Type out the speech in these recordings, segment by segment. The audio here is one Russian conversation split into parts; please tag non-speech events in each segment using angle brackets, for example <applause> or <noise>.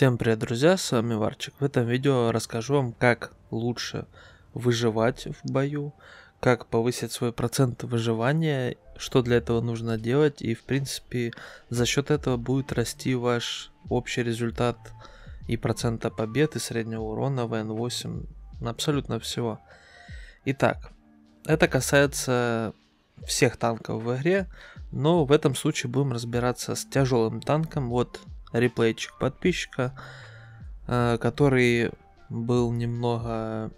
Всем привет, друзья, с вами Варчик. В этом видео расскажу вам, как лучше выживать в бою, как повысить свой процент выживания, что для этого нужно делать, и в принципе за счет этого будет расти ваш общий результат и процента побед, и среднего урона, ВН8, абсолютно всего. Итак, это касается всех танков в игре, но в этом случае будем разбираться с тяжелым танком. Вот реплейчик подписчика, э, который был немного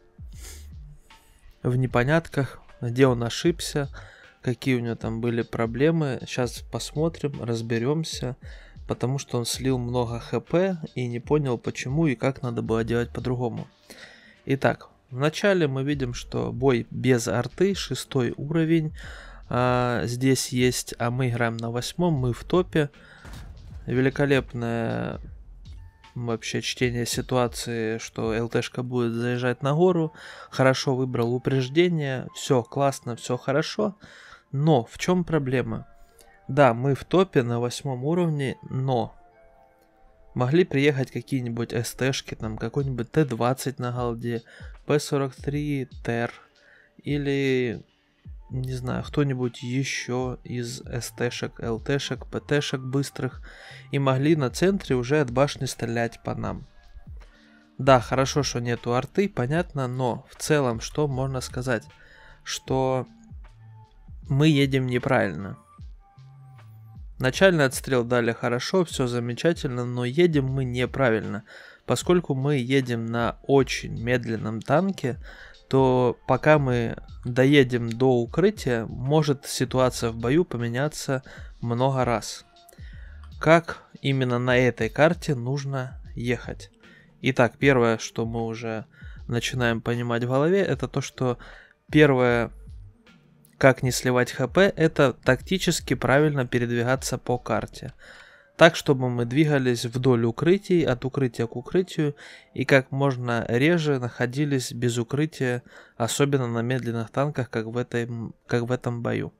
в непонятках, где он ошибся, какие у него там были проблемы. Сейчас посмотрим, разберемся, потому что он слил много хп и не понял почему и как надо было делать по-другому. Итак, вначале мы видим, что бой без арты, шестой уровень, а, здесь есть, а мы играем на восьмом, мы в топе великолепное вообще чтение ситуации, что ЛТшка будет заезжать на гору, хорошо выбрал упреждение, все классно, все хорошо, но в чем проблема? Да, мы в топе на восьмом уровне, но могли приехать какие-нибудь СТшки, там какой-нибудь Т-20 на голде, П-43, ТР, или не знаю, кто-нибудь еще из СТ-шек, ЛТ-шек, ПТ-шек быстрых и могли на центре уже от башни стрелять по нам. Да, хорошо, что нету арты, понятно, но в целом что можно сказать? Что мы едем неправильно. Начальный отстрел дали хорошо, все замечательно, но едем мы неправильно. Поскольку мы едем на очень медленном танке, то пока мы доедем до укрытия, может ситуация в бою поменяться много раз. Как именно на этой карте нужно ехать? Итак, первое, что мы уже начинаем понимать в голове, это то, что первое, как не сливать хп, это тактически правильно передвигаться по карте так, чтобы мы двигались вдоль укрытий, от укрытия к укрытию, и как можно реже находились без укрытия, особенно на медленных танках, как в, этой, как в этом бою.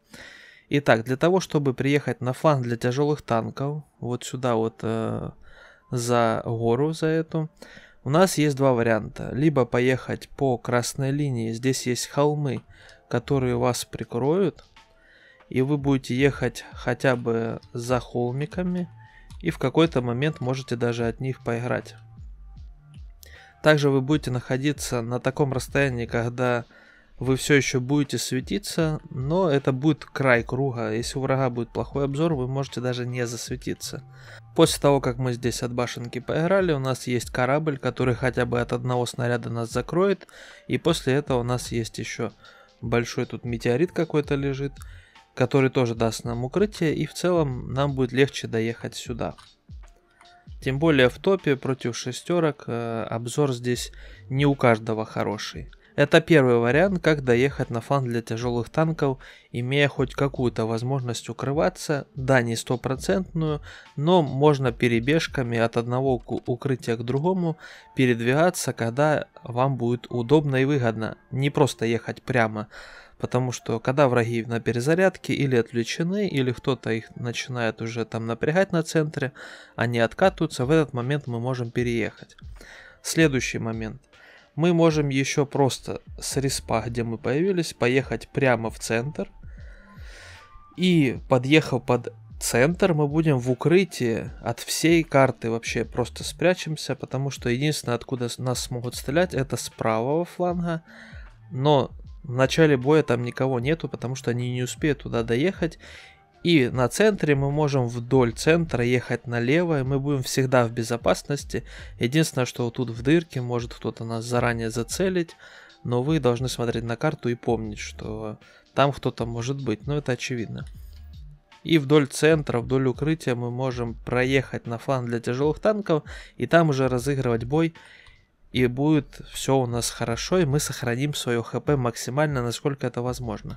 Итак, для того, чтобы приехать на фланг для тяжелых танков, вот сюда вот э, за гору, за эту, у нас есть два варианта. Либо поехать по красной линии, здесь есть холмы, которые вас прикроют, и вы будете ехать хотя бы за холмиками – и в какой-то момент можете даже от них поиграть. Также вы будете находиться на таком расстоянии, когда вы все еще будете светиться, но это будет край круга. Если у врага будет плохой обзор, вы можете даже не засветиться. После того, как мы здесь от башенки поиграли, у нас есть корабль, который хотя бы от одного снаряда нас закроет. И после этого у нас есть еще большой тут метеорит какой-то лежит который тоже даст нам укрытие, и в целом нам будет легче доехать сюда. Тем более в топе против шестерок э, обзор здесь не у каждого хороший. Это первый вариант, как доехать на фан для тяжелых танков, имея хоть какую-то возможность укрываться, да не стопроцентную, но можно перебежками от одного укрытия к другому передвигаться, когда вам будет удобно и выгодно. Не просто ехать прямо Потому что когда враги на перезарядке или отвлечены, или кто-то их начинает уже там напрягать на центре, они откатываются, в этот момент мы можем переехать. Следующий момент. Мы можем еще просто с респа, где мы появились, поехать прямо в центр. И подъехав под центр, мы будем в укрытии от всей карты вообще просто спрячемся, потому что единственное, откуда нас смогут стрелять, это с правого фланга. Но в начале боя там никого нету, потому что они не успеют туда доехать. И на центре мы можем вдоль центра ехать налево, и мы будем всегда в безопасности. Единственное, что вот тут в дырке может кто-то нас заранее зацелить, но вы должны смотреть на карту и помнить, что там кто-то может быть, но это очевидно. И вдоль центра, вдоль укрытия мы можем проехать на фланг для тяжелых танков и там уже разыгрывать бой и будет все у нас хорошо, и мы сохраним свое хп максимально, насколько это возможно.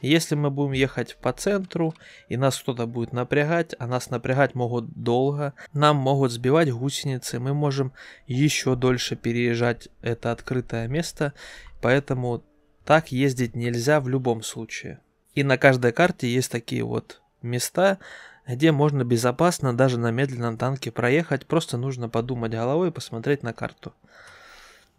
Если мы будем ехать по центру, и нас кто-то будет напрягать, а нас напрягать могут долго, нам могут сбивать гусеницы, мы можем еще дольше переезжать это открытое место, поэтому так ездить нельзя в любом случае. И на каждой карте есть такие вот места, где можно безопасно даже на медленном танке проехать, просто нужно подумать головой и посмотреть на карту.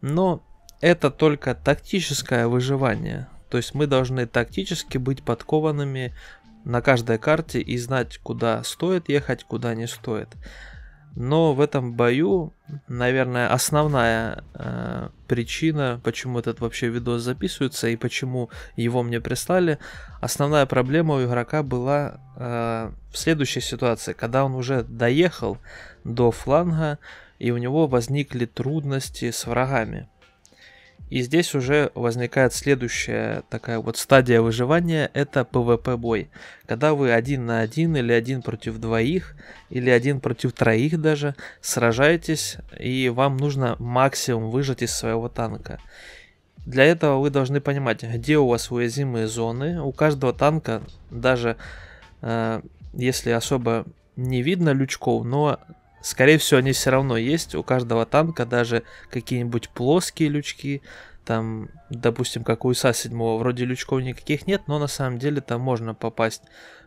Но это только тактическое выживание. То есть мы должны тактически быть подкованными на каждой карте и знать, куда стоит ехать, куда не стоит. Но в этом бою, наверное, основная э, причина, почему этот вообще видос записывается и почему его мне прислали, основная проблема у игрока была э, в следующей ситуации, когда он уже доехал до фланга, и у него возникли трудности с врагами. И здесь уже возникает следующая такая вот стадия выживания, это PvP бой. Когда вы один на один или один против двоих, или один против троих даже, сражаетесь, и вам нужно максимум выжать из своего танка. Для этого вы должны понимать, где у вас уязвимые зоны. У каждого танка, даже э, если особо не видно лючков, но Скорее всего, они все равно есть. У каждого танка даже какие-нибудь плоские лючки. Там, допустим, как у ИСа 7 вроде лючков никаких нет, но на самом деле там можно попасть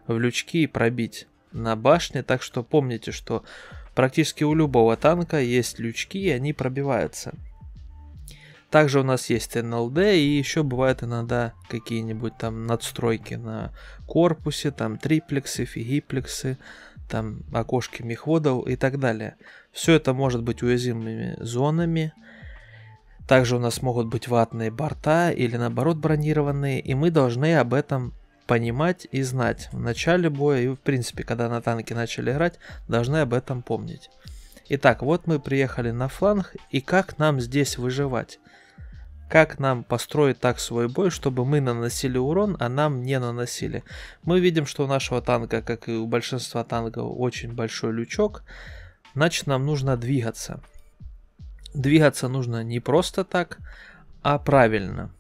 в лючки и пробить на башне. Так что помните, что практически у любого танка есть лючки, и они пробиваются. Также у нас есть НЛД и еще бывают иногда какие-нибудь там надстройки на корпусе, там триплексы, фигиплексы, там окошки мехводов и так далее. Все это может быть уязвимыми зонами. Также у нас могут быть ватные борта или наоборот бронированные, и мы должны об этом понимать и знать. В начале боя и в принципе, когда на танке начали играть, должны об этом помнить. Итак, вот мы приехали на фланг, и как нам здесь выживать? как нам построить так свой бой, чтобы мы наносили урон, а нам не наносили. Мы видим, что у нашего танка, как и у большинства танков, очень большой лючок, значит нам нужно двигаться. Двигаться нужно не просто так, а правильно.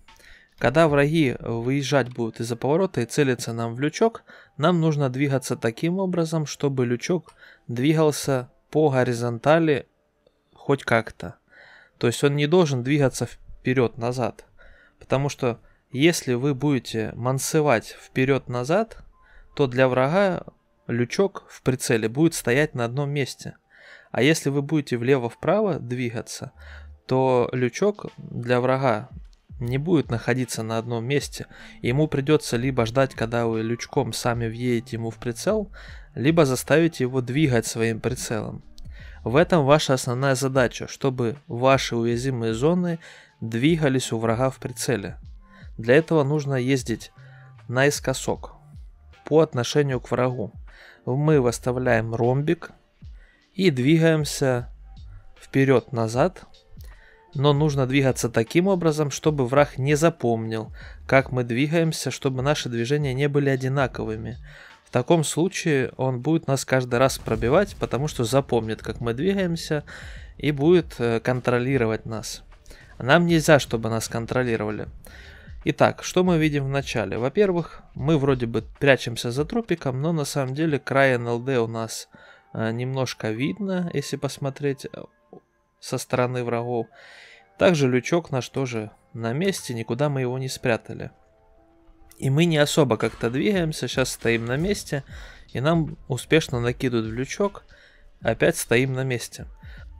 Когда враги выезжать будут из-за поворота и целятся нам в лючок, нам нужно двигаться таким образом, чтобы лючок двигался по горизонтали хоть как-то. То есть он не должен двигаться вперед-назад. Потому что если вы будете мансевать вперед-назад, то для врага лючок в прицеле будет стоять на одном месте. А если вы будете влево-вправо двигаться, то лючок для врага не будет находиться на одном месте. Ему придется либо ждать, когда вы лючком сами въедете ему в прицел, либо заставить его двигать своим прицелом. В этом ваша основная задача, чтобы ваши уязвимые зоны двигались у врага в прицеле. Для этого нужно ездить наискосок по отношению к врагу. Мы выставляем ромбик и двигаемся вперед-назад, но нужно двигаться таким образом, чтобы враг не запомнил, как мы двигаемся, чтобы наши движения не были одинаковыми. В таком случае он будет нас каждый раз пробивать, потому что запомнит, как мы двигаемся, и будет э, контролировать нас. А нам нельзя, чтобы нас контролировали. Итак, что мы видим в начале? Во-первых, мы вроде бы прячемся за трупиком, но на самом деле край НЛД у нас э, немножко видно, если посмотреть э, со стороны врагов. Также лючок наш тоже на месте, никуда мы его не спрятали. И мы не особо как-то двигаемся, сейчас стоим на месте, и нам успешно накидывают в лючок, опять стоим на месте.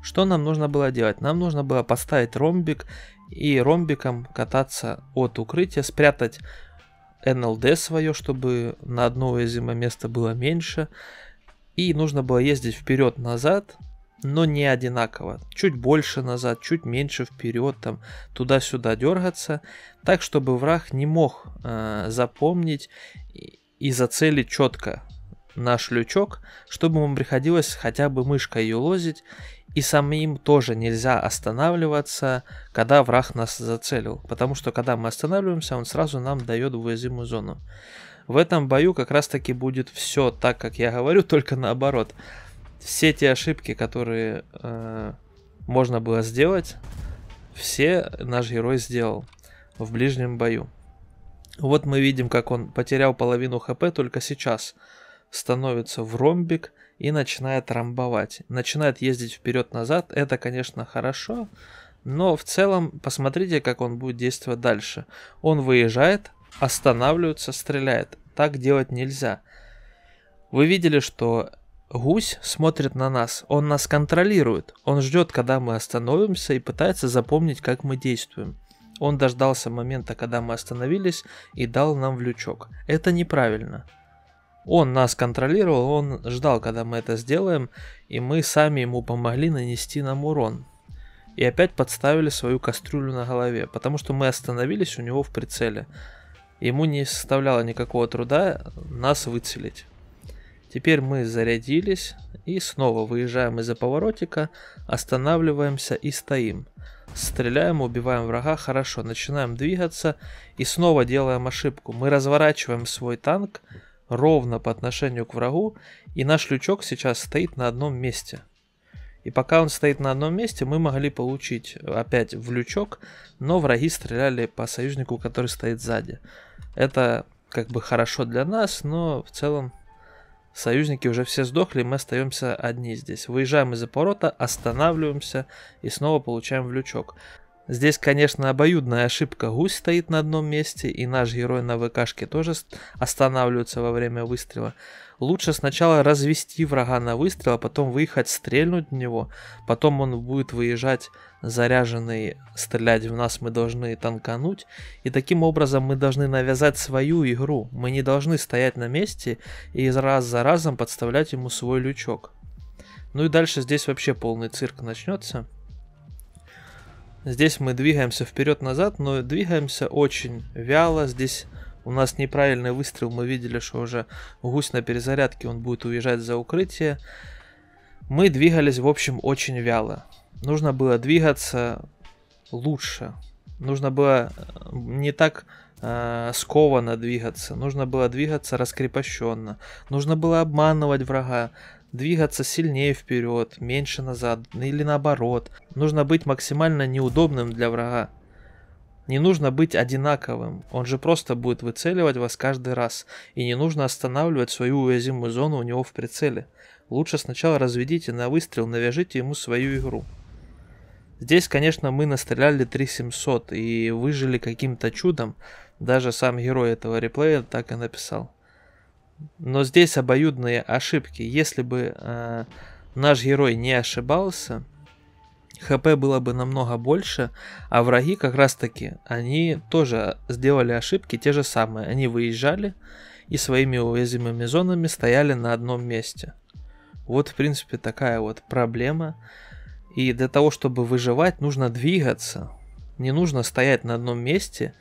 Что нам нужно было делать? Нам нужно было поставить ромбик и ромбиком кататься от укрытия, спрятать НЛД свое, чтобы на одно уязвимое место было меньше. И нужно было ездить вперед-назад, но не одинаково. Чуть больше назад, чуть меньше вперед, там туда-сюда дергаться, так чтобы враг не мог э, запомнить и, и зацелить четко наш лючок, чтобы ему приходилось хотя бы мышкой ее лозить и самим тоже нельзя останавливаться, когда враг нас зацелил. Потому что когда мы останавливаемся, он сразу нам дает уязвимую зону. В этом бою как раз таки будет все так, как я говорю, <laughs> только наоборот. Все те ошибки, которые э, можно было сделать, все наш герой сделал в ближнем бою. Вот мы видим, как он потерял половину хп только сейчас. Становится в ромбик и начинает рамбовать. Начинает ездить вперед-назад, это, конечно, хорошо, но в целом посмотрите, как он будет действовать дальше. Он выезжает, останавливается, стреляет. Так делать нельзя. Вы видели, что гусь смотрит на нас, он нас контролирует, он ждет, когда мы остановимся и пытается запомнить, как мы действуем. Он дождался момента, когда мы остановились и дал нам в лючок. Это неправильно. Он нас контролировал, он ждал, когда мы это сделаем, и мы сами ему помогли нанести нам урон. И опять подставили свою кастрюлю на голове, потому что мы остановились у него в прицеле. Ему не составляло никакого труда нас выцелить. Теперь мы зарядились и снова выезжаем из-за поворотика, останавливаемся и стоим. Стреляем, убиваем врага, хорошо, начинаем двигаться и снова делаем ошибку. Мы разворачиваем свой танк, ровно по отношению к врагу, и наш лючок сейчас стоит на одном месте. И пока он стоит на одном месте, мы могли получить опять в лючок, но враги стреляли по союзнику, который стоит сзади. Это как бы хорошо для нас, но в целом союзники уже все сдохли, мы остаемся одни здесь. Выезжаем из-за поворота, останавливаемся и снова получаем в лючок. Здесь, конечно, обоюдная ошибка. Гусь стоит на одном месте, и наш герой на ВКшке тоже останавливается во время выстрела. Лучше сначала развести врага на выстрел, а потом выехать стрельнуть в него. Потом он будет выезжать заряженный, стрелять в нас мы должны танкануть. И таким образом мы должны навязать свою игру. Мы не должны стоять на месте и раз за разом подставлять ему свой лючок. Ну и дальше здесь вообще полный цирк начнется. Здесь мы двигаемся вперед-назад, но двигаемся очень вяло. Здесь у нас неправильный выстрел. Мы видели, что уже гусь на перезарядке, он будет уезжать за укрытие. Мы двигались, в общем, очень вяло. Нужно было двигаться лучше. Нужно было э, не так э, скованно двигаться, нужно было двигаться раскрепощенно, нужно было обманывать врага, двигаться сильнее вперед, меньше назад ну или наоборот. Нужно быть максимально неудобным для врага. Не нужно быть одинаковым, он же просто будет выцеливать вас каждый раз, и не нужно останавливать свою уязвимую зону у него в прицеле. Лучше сначала разведите на выстрел, навяжите ему свою игру. Здесь, конечно, мы настреляли 3700 и выжили каким-то чудом, даже сам герой этого реплея так и написал. Но здесь обоюдные ошибки. Если бы э, наш герой не ошибался, ХП было бы намного больше, а враги как раз таки, они тоже сделали ошибки те же самые. Они выезжали и своими уязвимыми зонами стояли на одном месте. Вот, в принципе, такая вот проблема. И для того, чтобы выживать, нужно двигаться. Не нужно стоять на одном месте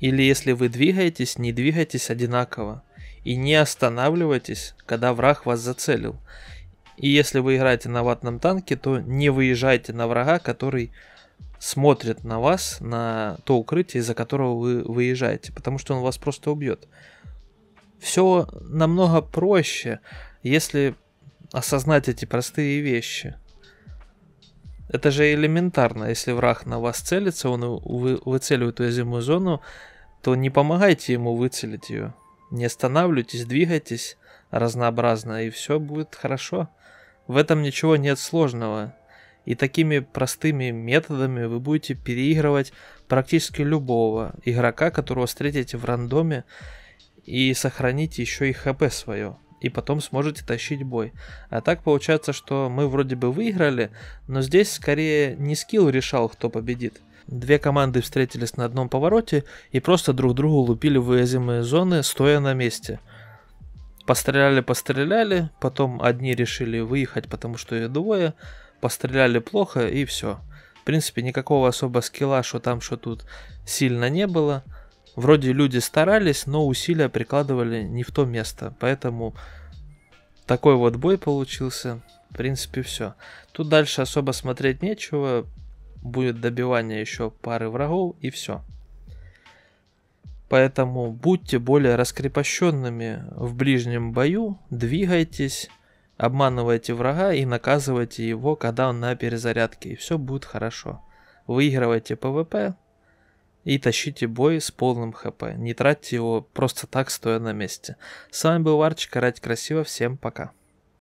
или если вы двигаетесь, не двигайтесь одинаково. И не останавливайтесь, когда враг вас зацелил. И если вы играете на ватном танке, то не выезжайте на врага, который смотрит на вас, на то укрытие, из-за которого вы выезжаете, потому что он вас просто убьет. Все намного проще, если осознать эти простые вещи – это же элементарно. Если враг на вас целится, он вы, выцеливает уязвимую зону, то не помогайте ему выцелить ее. Не останавливайтесь, двигайтесь разнообразно, и все будет хорошо. В этом ничего нет сложного. И такими простыми методами вы будете переигрывать практически любого игрока, которого встретите в рандоме, и сохраните еще и хп свое и потом сможете тащить бой. А так получается, что мы вроде бы выиграли, но здесь скорее не скилл решал, кто победит. Две команды встретились на одном повороте и просто друг другу лупили уязвимые зоны, стоя на месте. Постреляли, постреляли, потом одни решили выехать, потому что и двое, постреляли плохо и все. В принципе, никакого особо скилла, что там, что тут, сильно не было – Вроде люди старались, но усилия прикладывали не в то место. Поэтому такой вот бой получился. В принципе, все. Тут дальше особо смотреть нечего. Будет добивание еще пары врагов и все. Поэтому будьте более раскрепощенными в ближнем бою, двигайтесь, обманывайте врага и наказывайте его, когда он на перезарядке, и все будет хорошо. Выигрывайте ПВП, и тащите бой с полным хп. Не тратьте его просто так, стоя на месте. С вами был Арчик, орать красиво, всем пока.